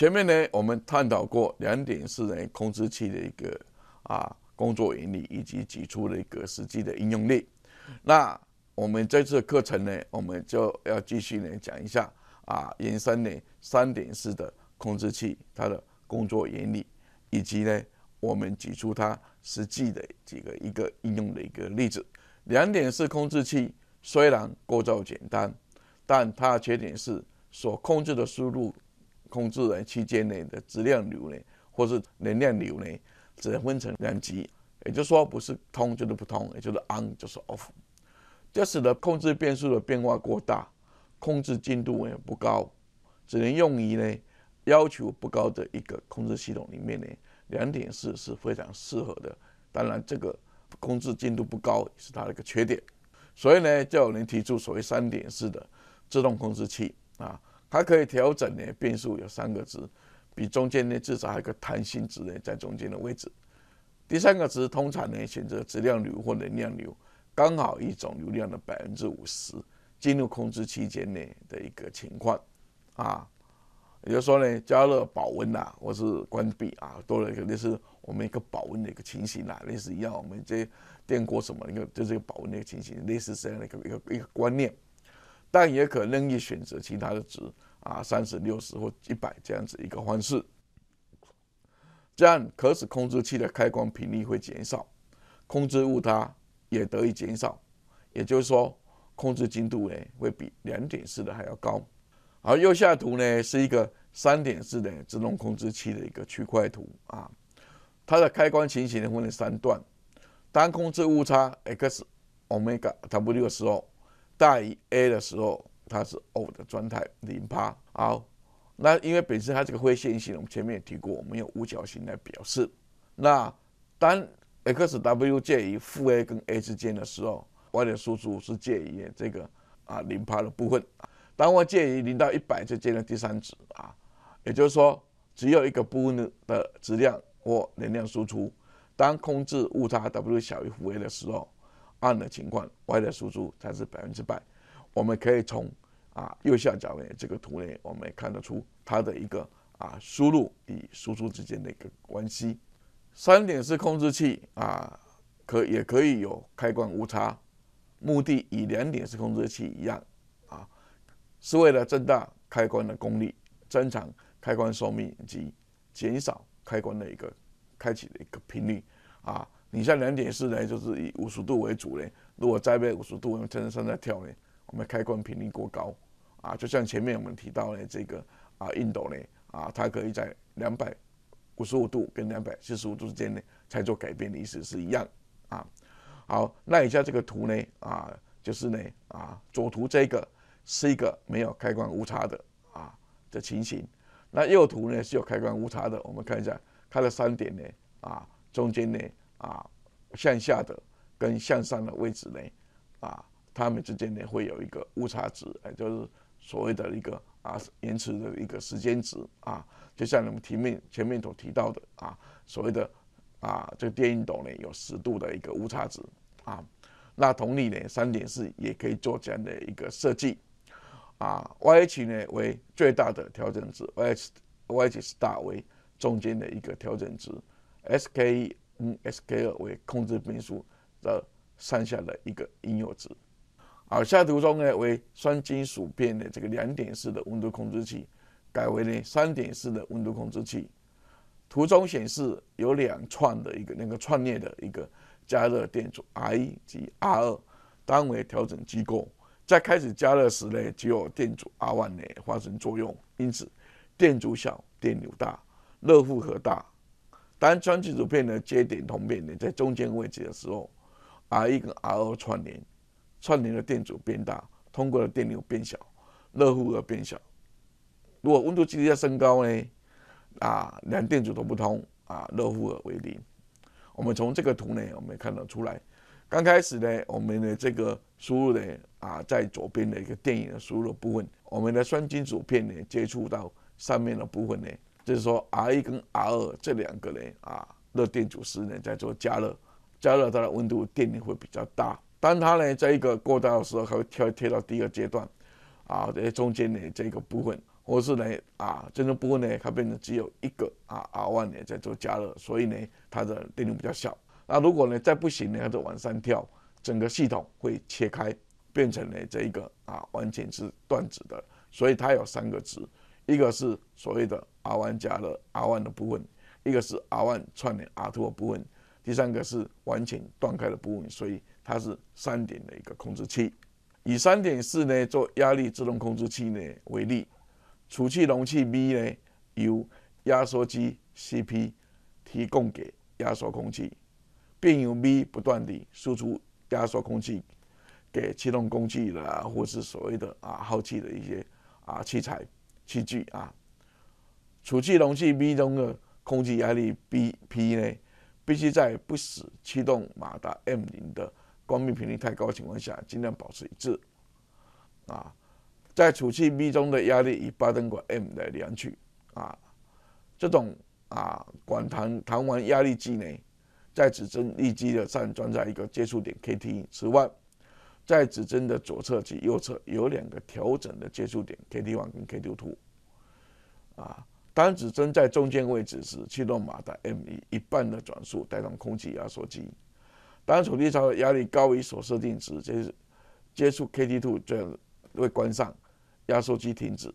前面呢，我们探讨过两点式呢控制器的一个啊工作原理以及举出的一个实际的应用例。那我们这次课程呢，我们就要继续呢讲一下啊，延伸呢三点式的控制器它的工作原理，以及呢我们举出它实际的几个一个应用的一个例子。两点式控制器虽然构造简单，但它的缺点是所控制的输入。控制呢，期间内的质量流呢，或是能量流呢，只能分成两级，也就是说，不是通就是不通，也就是 on 就是 off，这使得控制变数的变化过大，控制精度也不高，只能用于呢要求不高的一个控制系统里面呢，两点式是非常适合的。当然，这个控制精度不高是它的一个缺点，所以呢，就有人提出所谓三点式的自动控制器啊。它可以调整呢变速有三个值，比中间呢至少还有个弹性值呢在中间的位置，第三个值通常呢选择质量流或能量流，刚好一种流量的百分之五十进入控制期间内的一个情况，啊，也就是说呢加热保温呐或是关闭啊，多了一个类似我们一个保温的一个情形啦，类似一样我们这电锅什么一个就是一个保温的一个情形，类似这样的一个一个一个观念。但也可任意选择其他的值啊，三十、六十或一百这样子一个方式，这样可使控制器的开关频率会减少，控制误差也得以减少，也就是说，控制精度呢会比两点式的还要高。好，右下图呢是一个三点式的自动控制器的一个区块图啊，它的开关情形呢分为三段，当控制误差 x 欧米伽 w 的时候。大于 a 的时候，它是 o 的状态，零趴。好，那因为本身它这个灰线性，我们前面也提过，我们用五角形来表示。那当 x w 介于负 a 跟 a 之间的时候，y 的输出是介于这个啊零趴的部分。当我介于零到一百，之间的第三值啊。也就是说，只有一个部分的质量或能量输出。当控制误差 w 小于负 a 的时候。按的情况，Y 的输出才是百分之百。我们可以从啊右下角的这个图呢，我们也看得出它的一个啊输入与输出之间的一个关系。三点式控制器啊，可也可以有开关误差，目的与两点式控制器一样啊，是为了增大开关的功率，增长开关寿命及减少开关的一个开启的一个频率啊。你像两点式呢，就是以五十度为主嘞。如果再被五十度，我们真正在跳呢，我们开关频率过高啊。就像前面我们提到的这个啊，印度呢啊，它可以在两百五十五度跟两百四十五度之间呢，才做改变的意思是一样啊。好，那以下这个图呢啊，就是呢啊，左图这个是一个没有开关误差的啊的情形，那右图呢是有开关误差的。我们看一下，开了三点呢啊，中间呢。啊，向下的跟向上的位置呢，啊，它们之间呢会有一个误差值，哎，就是所谓的一个啊延迟的一个时间值啊，就像我们题面前面所提到的啊，所谓的啊这个电熨斗呢有十度的一个误差值啊，那同理呢三点四也可以做这样的一个设计啊，YH 呢为最大的调整值，YHYH 是大为中间的一个调整值，SK。Nsk 二为控制变数的上下的一个应用值。好，下图中呢为双金属变的这个两点式的温度控制器，改为呢三点式的温度控制器。图中显示有两串的一个那个串列的一个加热电阻 R 一及 R 二，单位调整机构。在开始加热时呢，只有电阻 R 1呢发生作用，因此电阻小，电流大，热负荷大。当双金属片的接点通片呢，在中间位置的时候 r 一跟 r 二串联，串联的电阻变大，通过的电流变小，热负荷变小。如果温度继续在升高呢，啊，两电阻都不通，啊，热负荷为零。我们从这个图呢，我们也看得出来，刚开始呢，我们的这个输入呢，啊，在左边的一个电源的输入部分，我们的双金属片呢，接触到上面的部分呢。就是说，R 一跟 R 二这两个呢啊，热电阻丝呢在做加热，加热它的温度电流会比较大。当它呢在一个过道的时候，还会跳跳到第二阶段，啊，这中间呢这个部分，或是呢啊这个部分呢它变成只有一个啊 R one 呢在做加热，所以呢它的电流比较小。那如果呢再不行呢，它就往上跳，整个系统会切开，变成呢这一个啊完全是断子的，所以它有三个值。一个是所谓的 R1 加的 R1 的部分，一个是 R1 串联 R2 的部分，第三个是完全断开的部分，所以它是三点的一个控制器。以三点四呢做压力自动控制器呢为例，储气容器 B 呢由压缩机 CP 提供给压缩空气，并由 B 不断地输出压缩空气给气动工具啦，或是所谓的啊耗气的一些啊器材。器具啊，储气容器 B 中的空气压力 BP 呢，必须在不使驱动马达 M 零的关闭频率太高情况下，尽量保持一致。啊，在储气 B 中的压力以八灯管 M 来量取。啊，这种啊管弹弹簧压力计呢，在指针立机的上装在一个接触点 KT 此外。在指针的左侧及右侧有两个调整的接触点 k d one 跟 k d t w o 啊，当指针在中间位置时，驱动马达 M 以一半的转速带动空气压缩机。当储气槽的压力高于所设定值，接接触 k d t w o 就会关上，压缩机停止。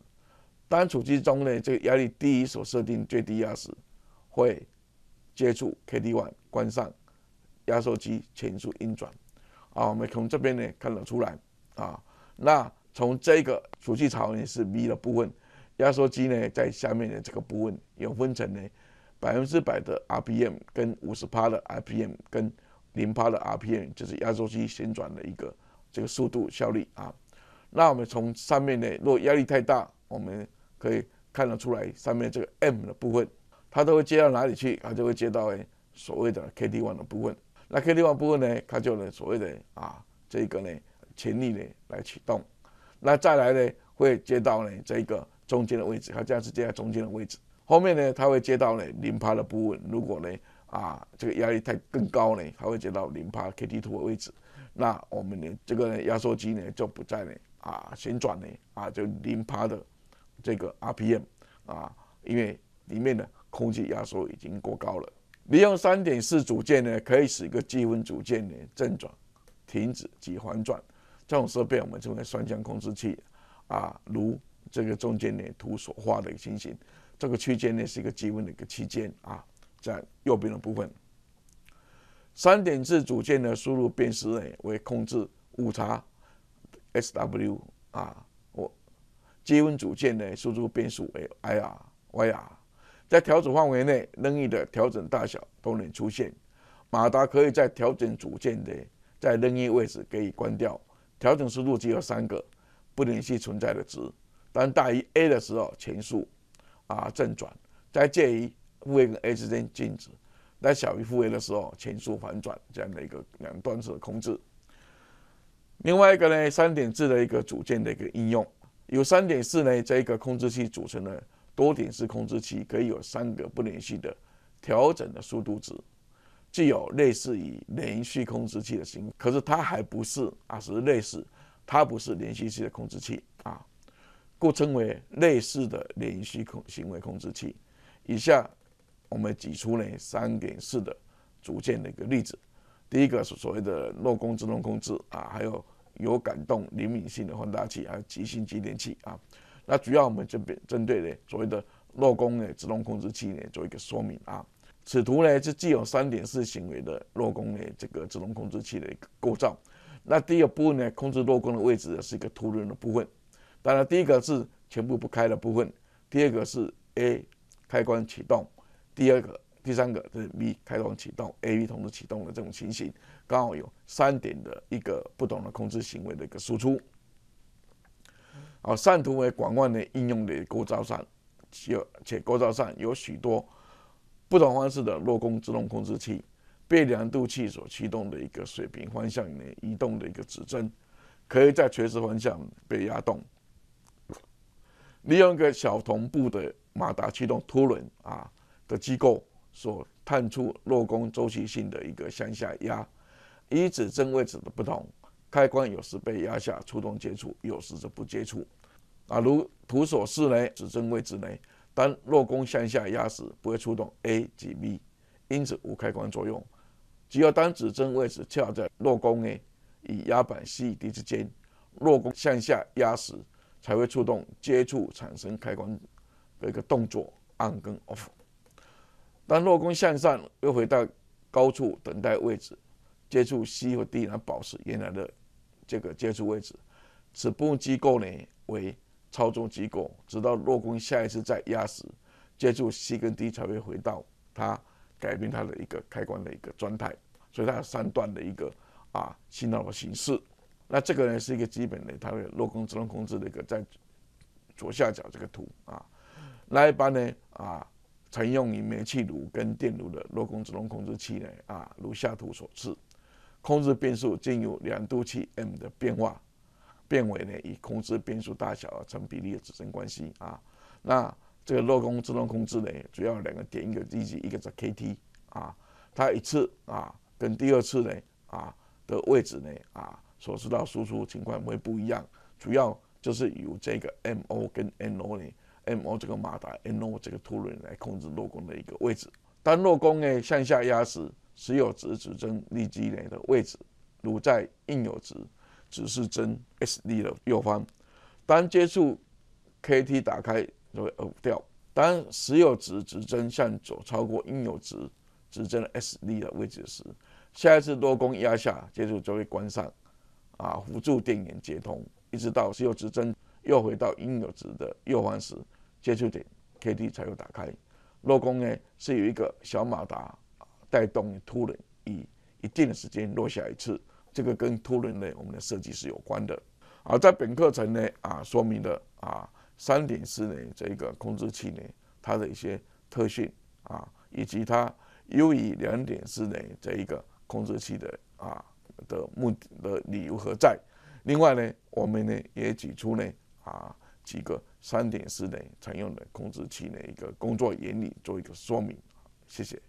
当主机中呢，这个压力低于所设定最低压时，会接触 k d one 关上，压缩机前速运转。啊，我们从这边呢看得出来，啊，那从这个储气槽呢是 V 的部分，压缩机呢在下面的这个部分有分成呢，百分之百的 RPM 跟五十帕的 RPM 跟零帕的 RPM，就是压缩机旋转的一个这个速度效率啊。那我们从上面呢，如果压力太大，我们可以看得出来上面这个 M 的部分，它都会接到哪里去？它就会接到所谓的 KT1 的部分。那 K 六万部分呢，它就呢所谓的啊，这个呢，全力呢来启动。那再来呢，会接到呢这个中间的位置，它这样子接在中间的位置。后面呢，它会接到呢零趴的部分，如果呢啊这个压力太更高呢，它会接到零趴 K D 图的位置。那我们的这个压缩机呢，就不再呢啊旋转呢啊，就零趴的这个 R P M 啊，因为里面的空气压缩已经过高了。利用三点式组件呢，可以使一个积分组件呢正转、停止、急环转这种设备，我们称为双向控制器啊。如这个中间的图所画的一个情形，这个区间呢是一个积分的一个区间啊，在右边的部分。三点式组件的输入变呢为控制误差 s w 啊，我积分组件呢输入变数为 i r y r。在调整范围内任意的调整大小都能出现。马达可以在调整组件的在任意位置可以关掉。调整速度只有三个不连续存在的值。当大于 A 的时候前速，啊正转；在介于负 A 跟 A 之间静止；在小于负 A 的时候前速反转，这样的一个两段式的控制。另外一个呢三点制的一个组件的一个应用，由三点四呢这一个控制器组成的。多点式控制器可以有三个不连续的调整的速度值，具有类似于连续控制器的行为，可是它还不是啊，是类似，它不是连续器的控制器啊，故称为类似的连续控行为控制器。以下我们举出呢三点式的组件的一个例子，第一个是所谓的弱工自动控制啊，还有有感动灵敏性的放大器啊，极性继电器啊。那主要我们这边针对的所谓的弱功的自动控制器呢，做一个说明啊。此图呢是既有三点式行为的弱功的这个自动控制器的一个构造。那第二部分呢，控制弱功的位置是一个凸轮的部分。当然，第一个是全部不开的部分，第二个是 A 开关启动，第二个、第三个是 B 开关启动，A、B 同时启动的这种情形，刚好有三点的一个不同的控制行为的一个输出。啊，上图为广泛的应用的构造上，有且构造上有许多不同方式的落弓自动控制器，被量度器所驱动的一个水平方向的移动的一个指针，可以在垂直方向被压动，利用一个小同步的马达驱动凸轮啊的机构所探出落弓周期性的一个向下压，以指针位置的不同，开关有时被压下触动接触，有时则不接触。啊，如图所示呢，指针位置呢，当落弓向下压时，不会触动 A 及 B，因此无开关作用。只有当指针位置恰在落弓 A 与压板 C、D 之间，落弓向下压时，才会触动接触，产生开关的一个动作，on 跟 off。当落弓向上又回到高处等待位置，接触 C 和 D，然后保持原来的这个接触位置。此部分机构呢，为。操纵机构，直到落空下一次再压实，接触 C 跟 D 才会回到它改变它的一个开关的一个状态，所以它有三段的一个啊信号的形式。那这个呢是一个基本的，它的落空自动控制的一个在左下角这个图啊，那一般呢啊常用于煤气炉跟电炉的落空自动控制器呢啊，如下图所示，控制变速进入两度器 M 的变化。变为呢，以控制变数大小成比例的指针关系啊。那这个落弓自动控制呢，主要两个点，一个 D 级，一个是 KT 啊。它一次啊，跟第二次呢啊的位置呢啊，所知道输出情况会不一样。主要就是由这个 MO 跟 NO 呢，MO 这个马达，NO 这个凸轮来控制落弓的一个位置。当落弓呢向下压时，实有值指针立即呢的位置，如在应有值。指针 SD 的右方，当接触 KT 打开就会呕掉。当实有值指针向左超过应有值指针 SD 的位置时，下一次落弓压下接触就会关上，啊，辅助电源接通，一直到实有指针又回到应有值的右方时，接触点 KT 才有打开。落弓呢是有一个小马达带动突然以一定的时间落下一次。这个跟凸轮呢，我们的设计是有关的。啊，在本课程呢，啊，说明了啊，三点式呢，这一个控制器呢，它的一些特性啊，以及它优于两点式呢，这一个控制器的啊的目、的的理由何在？另外呢，我们呢也指出呢，啊，几个三点式呢常用的控制器的一个工作原理做一个说明。谢谢。